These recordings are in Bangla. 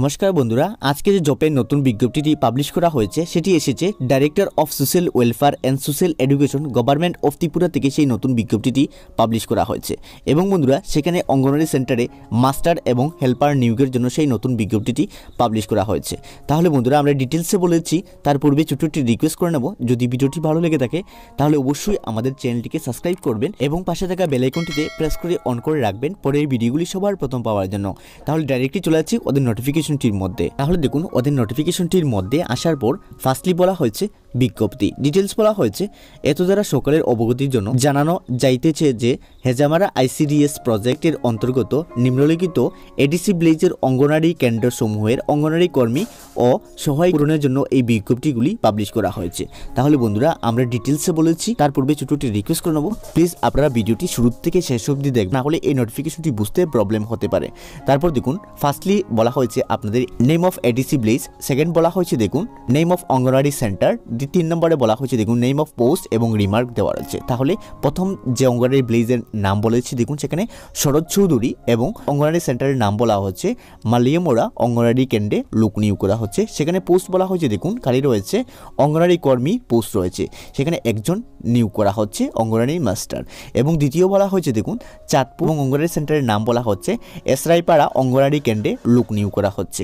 নমস্কার বন্ধুরা আজকে যে জপের নতুন বিজ্ঞপ্তিটি পাবলিশ করা হয়েছে সেটি এসেছে director of social welfare and social education government of Tripura থেকে সেই নতুন বিজ্ঞপ্তিটি পাবলিশ করা হয়েছে এবং বন্ধুরা সেখানে অঙ্গনওয়াড়ি সেন্টারে মাস্টার এবং হেল্পার নিয়োগের জন্য সেই নতুন বিজ্ঞপ্তিটি পাবলিশ করা হয়েছে তাহলে বন্ধুরা আমরা ডিটেলসে বলেছি তার পূর্বে ছোট্ট একটি রিকোয়েস্ট করে নেব যদি ভিডিওটি ভালো লেগে থাকে তাহলে অবশ্যই আমাদের চ্যানেলটিকে সাবস্ক্রাইব করবেন এবং পাশে থাকা বেলাইকনটিতে প্রেস করে অন করে রাখবেন পরে এই ভিডিওগুলি সবার প্রথম পাওয়ার জন্য তাহলে ডাইরেক্টলি চলে যাচ্ছি ওদের নোটিফিকেশন নোটিফিকেশনটির মধ্যে তাহলে দেখুন ওদের নোটিফিকেশনটির মধ্যে আসার পর ফার্স্টলি বলা হয়েছে বিজ্ঞপ্তি ডিটেলস বলা হয়েছে এত দ্বারা সকালের অবগতির জন্য জানানো যাইতেছে যে হেজামারা আইসিডিএস প্রজেক্টের অন্তর্গত নিম্নলিখিত এডিসি ব্লেজের অঙ্গনারী কেন্দ্রসমূহের অঙ্গনারী কর্মী ও সহায় পূরণের জন্য এই বিজ্ঞপ্তিগুলি পাবলিশ করা হয়েছে তাহলে বন্ধুরা আমরা ডিটেলসে বলেছি তার পূর্বে ছোটোটি রিকোয়েস্ট করে নেবো প্লিজ আপনারা ভিডিওটি শুরু থেকে শেষ অবধি দেখবেন না হলে এই নোটিফিকেশনটি বুঝতে প্রবলেম হতে পারে তারপর দেখুন ফার্স্টলি বলা হয়েছে আপনাদের নেম অফ এডিসি ব্লেজ সেকেন্ড বলা হয়েছে দেখুন নেম অফ অঙ্গনারী সেন্টার তিন নম্বরে বলা হয়েছে দেখুন নেম অফ পোস্ট এবং রিমার্ক দেওয়া রয়েছে তাহলে প্রথম যে অঙ্গনারী ব্লেজের নাম বলেছে দেখুন সেখানে শরৎ চৌধুরী এবং অঙ্গনারী সেন্টারের নাম বলা হচ্ছে মালিয়ামোরা অঙ্গনারী কেন্দ্রে লোক নিয়োগ করা হচ্ছে সেখানে পোস্ট বলা হয়েছে দেখুন খালি রয়েছে অঙ্গনারী কর্মী পোস্ট রয়েছে সেখানে একজন নিয়োগ করা হচ্ছে অঙ্গনারী মাস্টার এবং দ্বিতীয় বলা হয়েছে দেখুন চাঁদপুর এবং অঙ্গনারী সেন্টারের নাম বলা হচ্ছে এসরাইপাড়া অঙ্গনারী কেন্দ্রে লোক নিয়োগ করা হচ্ছে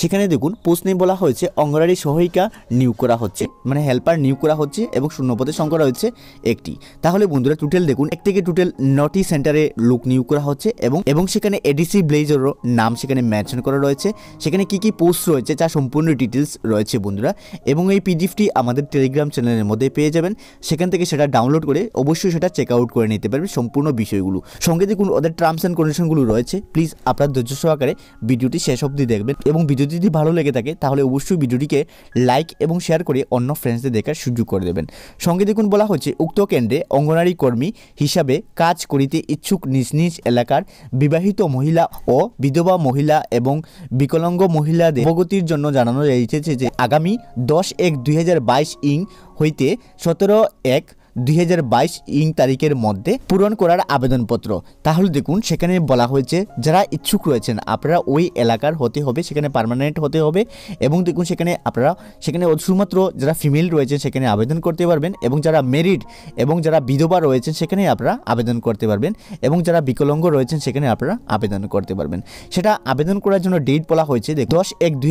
সেখানে দেখুন পোস্ট নেই বলা হয়েছে অঙ্গনারী সহায়িকা নিয়োগ করা হচ্ছে মানে মানে হেল্পার নিয়োগ করা হচ্ছে এবং শূন্যপদের সংখ্যা রয়েছে একটি তাহলে বন্ধুরা টোটাল দেখুন এক থেকে টোটাল নটি সেন্টারে লোক নিয়োগ করা হচ্ছে এবং এবং সেখানে এডিসি ব্লেজারও নাম সেখানে মেনশন করা রয়েছে সেখানে কি কি পোস্ট রয়েছে যা সম্পূর্ণ ডিটেলস রয়েছে বন্ধুরা এবং এই পিডিএফটি আমাদের টেলিগ্রাম চ্যানেলের মধ্যে পেয়ে যাবেন সেখান থেকে সেটা ডাউনলোড করে অবশ্যই সেটা চেক আউট করে নিতে পারবেন সম্পূর্ণ বিষয়গুলো সঙ্গে দেখুন ওদের টার্মস অ্যান্ড কন্ডিশনগুলো রয়েছে প্লিজ আপনার ধৈর্য সহকারে ভিডিওটি শেষ অবধি দেখবেন এবং ভিডিও যদি ভালো লেগে থাকে তাহলে অবশ্যই ভিডিওটিকে লাইক এবং শেয়ার করে অন্য রেফারেন্সে দেখার সুযোগ করে দেবেন সঙ্গে দেখুন বলা হচ্ছে উক্ত কেন্দ্রে অঙ্গনারী কর্মী হিসাবে কাজ করিতে ইচ্ছুক নিজ নিজ এলাকার বিবাহিত মহিলা ও বিধবা মহিলা এবং বিকলাঙ্গ মহিলাদের অবগতির জন্য জানানো যাইতেছে যে আগামী দশ এক দুই ইং হইতে সতেরো এক দুই ইং তারিখের মধ্যে পূরণ করার আবেদনপত্র তাহলে দেখুন সেখানে বলা হয়েছে যারা ইচ্ছুক রয়েছেন আপনারা ওই এলাকার হতে হবে সেখানে পারমানেন্ট হতে হবে এবং দেখুন সেখানে আপনারা সেখানে শুধুমাত্র যারা ফিমেল রয়েছেন সেখানে আবেদন করতে পারবেন এবং যারা মেরিড এবং যারা বিধবা রয়েছেন সেখানে আপনারা আবেদন করতে পারবেন এবং যারা বিকলঙ্গ রয়েছেন সেখানে আপনারা আবেদন করতে পারবেন সেটা আবেদন করার জন্য ডেট বলা হয়েছে দশ এক দুই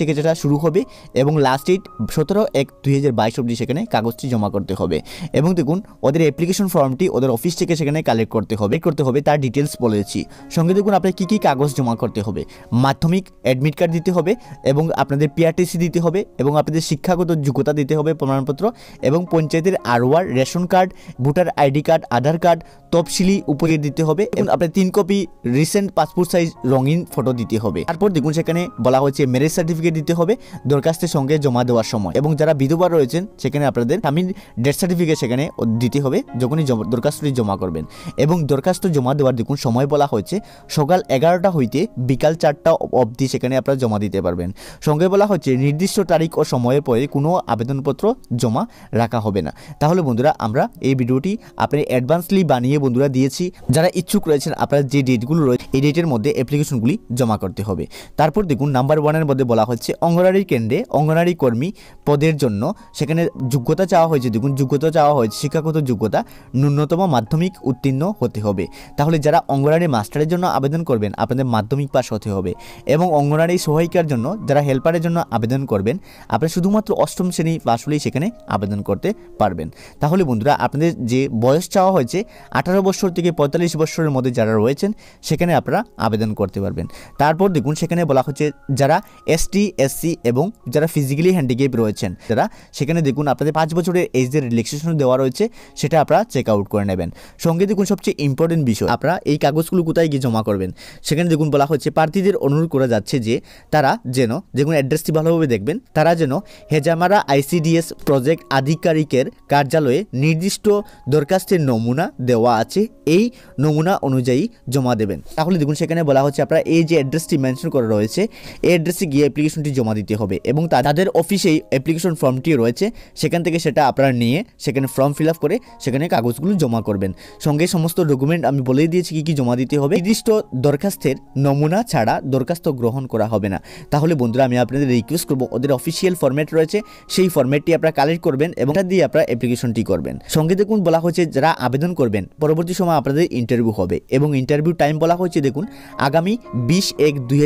থেকে যেটা শুরু হবে এবং লাস্ট ডেট সতেরো এক দুই অবধি সেখানে কাগজটি জমা করতে হবে এবং এবং দেখুন ওদের অ্যাপ্লিকেশন ফর্মটি ওদের অফিস থেকে সেখানে কালেক্ট করতে হবে করতে হবে তার ডিটেলস বলেছি সঙ্গে দেখুন আপনার কী কী কাগজ জমা করতে হবে মাধ্যমিক অ্যাডমিট কার্ড দিতে হবে এবং আপনাদের পিআরটিসি দিতে হবে এবং আপনাদের শিক্ষাগত যোগ্যতা দিতে হবে প্রমাণপত্র এবং পঞ্চায়েতের আরওয়ার ration card voter ID card Aadhaar card তফসিলি উপরে দিতে হবে এবং আপনার তিন কপি রিসেন্ট পাসপোর্ট সাইজ রঙিন ফটো দিতে হবে তারপর দেখুন সেখানে বলা হয়েছে ম্যারেজ সার্টিফিকেট দিতে হবে দরখাস্তের সঙ্গে জমা দেওয়ার সময় এবং যারা বিধবা রয়েছেন সেখানে আপনাদের স্বামীর ডেথ সার্টিফিকেট সেখানে সেখানে দিতে হবে যখনই দরখাস্তটি জমা করবেন এবং দরখাস্ত জমা দেওয়ার দেখুন সময় বলা হয়েছে সকাল এগারোটা হইতে বিকাল চারটা অবধি সেখানে আপনারা জমা দিতে পারবেন সঙ্গে বলা হচ্ছে নির্দিষ্ট তারিখ ও সময়ের পরে কোনো আবেদনপত্র জমা রাখা হবে না তাহলে বন্ধুরা আমরা এই ভিডিওটি আপনি অ্যাডভান্সলি বানিয়ে বন্ধুরা দিয়েছি যারা ইচ্ছুক রয়েছেন আপনারা যে ডেটগুলো রয়েছে এই ডেটের মধ্যে অ্যাপ্লিকেশনগুলি জমা করতে হবে তারপর দেখুন নাম্বার ওয়ানের মধ্যে বলা হচ্ছে অঙ্গনারী কেন্দ্রে অঙ্গনারী কর্মী পদের জন্য সেখানে যোগ্যতা চাওয়া হয়েছে দেখুন যোগ্যতা চাওয়া হয়েছে শিক্ষাগত যোগ্যতা ন্যূনতম মাধ্যমিক উত্তীর্ণ হতে হবে তাহলে যারা অঙ্গনারী মাস্টারের জন্য আবেদন করবেন আপনাদের মাধ্যমিক পাস হতে হবে এবং অঙ্গনারী সহায়িকার জন্য যারা হেল্পারের জন্য আবেদন করবেন আপনারা শুধুমাত্র অষ্টম শ্রেণী পাস হলেই সেখানে আবেদন করতে পারবেন তাহলে বন্ধুরা আপনাদের যে বয়স চাওয়া হয়েছে আঠারো বছর থেকে পঁয়তাল্লিশ বছরের মধ্যে যারা রয়েছেন সেখানে আপনারা আবেদন করতে পারবেন তারপর দেখুন সেখানে বলা হচ্ছে যারা এসটি এসসি এবং যারা ফিজিক্যালি হ্যান্ডিক্যাপ রয়েছেন যারা সেখানে দেখুন আপনাদের পাঁচ বছরের এজের রিল্যাক্সেশন দেওয়া দেওয়া রয়েছে সেটা আপনারা চেক আউট করে নেবেন সঙ্গে দেখুন সবচেয়ে ইম্পর্টেন্ট বিষয় আপনারা এই কাগজগুলো কোথায় গিয়ে জমা করবেন সেখানে দেখুন বলা হচ্ছে প্রার্থীদের অনুরোধ করা যাচ্ছে যে তারা যেন দেখুন অ্যাড্রেসটি ভালোভাবে দেখবেন তারা যেন হেজামারা আইসিডিএস প্রজেক্ট আধিকারিকের কার্যালয়ে নির্দিষ্ট দরখাস্তের নমুনা দেওয়া আছে এই নমুনা অনুযায়ী জমা দেবেন তাহলে দেখুন সেখানে বলা হচ্ছে আপনারা এই যে অ্যাড্রেসটি মেনশন করা রয়েছে এই অ্যাড্রেসে গিয়ে অ্যাপ্লিকেশনটি জমা দিতে হবে এবং তাদের অফিসেই অ্যাপ্লিকেশন ফর্মটি রয়েছে সেখান থেকে সেটা আপনারা নিয়ে সেখানে ফর্ম ফিল করে সেখানে কাগজগুলো জমা করবেন সঙ্গে সমস্ত ডকুমেন্ট আমি বলে দিয়েছি কি কি জমা দিতে হবে নির্দিষ্ট দরখাস্তের নমুনা ছাড়া দরখাস্ত গ্রহণ করা হবে না তাহলে বন্ধুরা আমি আপনাদের রিকোয়েস্ট করবো ওদের অফিসিয়াল ফর্ম্যাট রয়েছে সেই ফর্ম্যাটটি আপনারা কালেক্ট করবেন এবং এটা দিয়ে আপনারা অ্যাপ্লিকেশনটি করবেন সঙ্গে দেখুন বলা হয়েছে যারা আবেদন করবেন পরবর্তী সময় আপনাদের ইন্টারভিউ হবে এবং ইন্টারভিউ টাইম বলা হয়েছে দেখুন আগামী বিশ এক দুই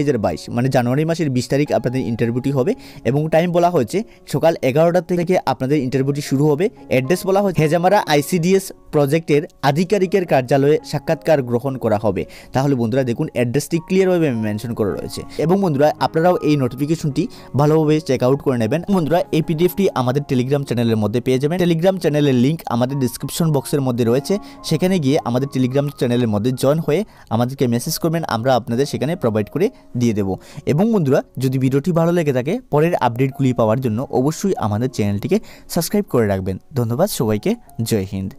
মানে জানুয়ারি মাসের বিশ তারিখ আপনাদের ইন্টারভিউটি হবে এবং টাইম বলা হয়েছে সকাল এগারোটা থেকে আপনাদের ইন্টারভিউটি শুরু হবে অ্যাড্রেস বলা বলা হয়েছে হেজামারা আইসিডিএস প্রজেক্টের আধিকারিকের কার্যালয়ে সাক্ষাৎকার গ্রহণ করা হবে তাহলে বন্ধুরা দেখুন অ্যাড্রেসটি ক্লিয়ারভাবে মেনশন করা রয়েছে এবং বন্ধুরা আপনারাও এই নোটিফিকেশনটি ভালোভাবে চেক আউট করে নেবেন বন্ধুরা এই পিডিএফটি আমাদের টেলিগ্রাম চ্যানেলের মধ্যে পেয়ে যাবেন টেলিগ্রাম চ্যানেলের লিঙ্ক আমাদের ডিসক্রিপশন বক্সের মধ্যে রয়েছে সেখানে গিয়ে আমাদের টেলিগ্রাম চ্যানেলের মধ্যে জয়েন হয়ে আমাদেরকে মেসেজ করবেন আমরা আপনাদের সেখানে প্রোভাইড করে দিয়ে দেব এবং বন্ধুরা যদি ভিডিওটি ভালো লেগে থাকে পরের আপডেটগুলি পাওয়ার জন্য অবশ্যই আমাদের চ্যানেলটিকে সাবস্ক্রাইব করে রাখবেন ধন্যবাদ সবাই সবাইকে জয় হিন্দ